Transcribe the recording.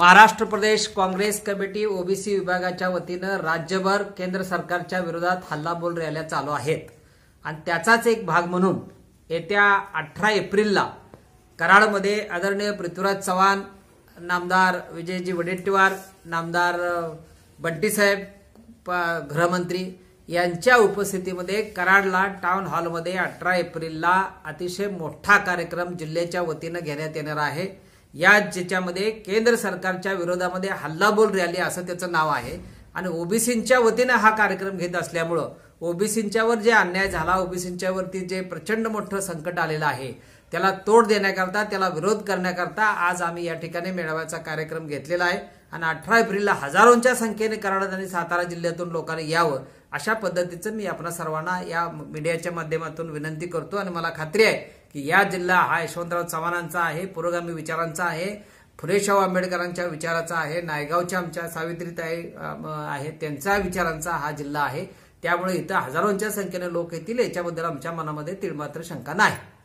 Maharashtra Pradesh Congress committee OBC विभागाच्या वतीनं राज्यभर केंद्र सरकारच्या विरोधात हल्लाबोल रॅल्या चालू आहेत आणि त्याचाच एक भाग म्हणून येत्या अठरा एप्रिलला कराडमध्ये आदरणीय पृथ्वीराज चव्हाण नामदार विजयजी वडेट्टीवार नामदार बंटीसाहेब गृहमंत्री यांच्या उपस्थितीमध्ये कराडला टाउन हॉलमध्ये अठरा एप्रिलला अतिशय मोठा कार्यक्रम जिल्ह्याच्या वतीनं घेण्यात येणार आहे या ज्याच्यामध्ये केंद्र सरकारच्या विरोधामध्ये हल्लाबोल रॅली असं त्याचं नाव आहे आणि ओबीसींच्या वतीनं हा कार्यक्रम घेत असल्यामुळं ओबीसींच्यावर जे अन्याय झाला ओबीसींच्यावरती जे प्रचंड मोठं संकट आलेलं आहे त्याला तोड देण्याकरता त्याला विरोध करण्याकरता आज आम्ही या ठिकाणी मेळाव्याचा कार्यक्रम घेतलेला आहे आणि अठरा एप्रिलला हजारोंच्या संख्येने कराड आणि सातारा जिल्ह्यातून लोकांनी यावं अशा पद्धतीचं मी आपणा सर्वांना या मीडियाच्या माध्यमातून विनंती करतो आणि मला खात्री आहे की या जिल्हा हा यशवंतराव चव्हाणांचा आहे पुरोगामी विचारांचा आहे फुलेशाहू आंबेडकरांच्या विचाराचा आहे नायगावच्या आमच्या सावित्रीताई आहे त्यांचा विचारांचा हा जिल्हा आहे त्यामुळे इथं हजारोंच्या संख्येने लोक येतील याच्याबद्दल आमच्या मनामध्ये तीळमात्र शंका नाही